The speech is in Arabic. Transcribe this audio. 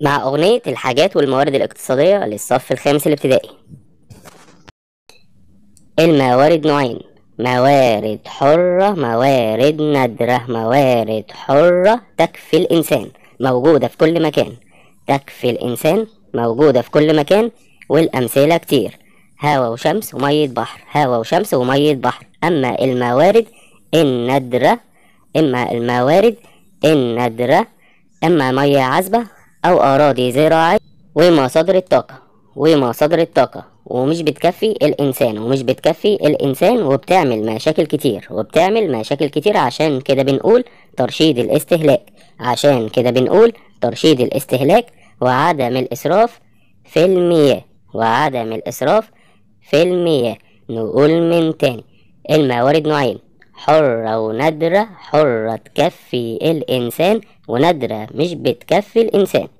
مع أغنية الحاجات والموارد الاقتصادية للصف الخامس الابتدائي الموارد نوعين موارد حرة موارد نادرة موارد حرة تكفي الإنسان موجودة في كل مكان تكفي الإنسان موجودة في كل مكان والأمثلة كتير هوا وشمس ومية بحر هوا وشمس ومية بحر أما الموارد النادرة إما الموارد النادرة أما مية عذبة أو أراضي زراعية ومصادر الطاقة ومصادر الطاقة ومش بتكفي الإنسان ومش بتكفي الإنسان وبتعمل مشاكل كتير وبتعمل مشاكل كتير عشان كده بنقول ترشيد الاستهلاك عشان كده بنقول ترشيد الاستهلاك وعدم الإسراف في المياه وعدم الإسراف في المياه نقول من تاني الموارد نوعين حرة ونادرة حرة تكفي الإنسان ونادرة مش بتكفي الإنسان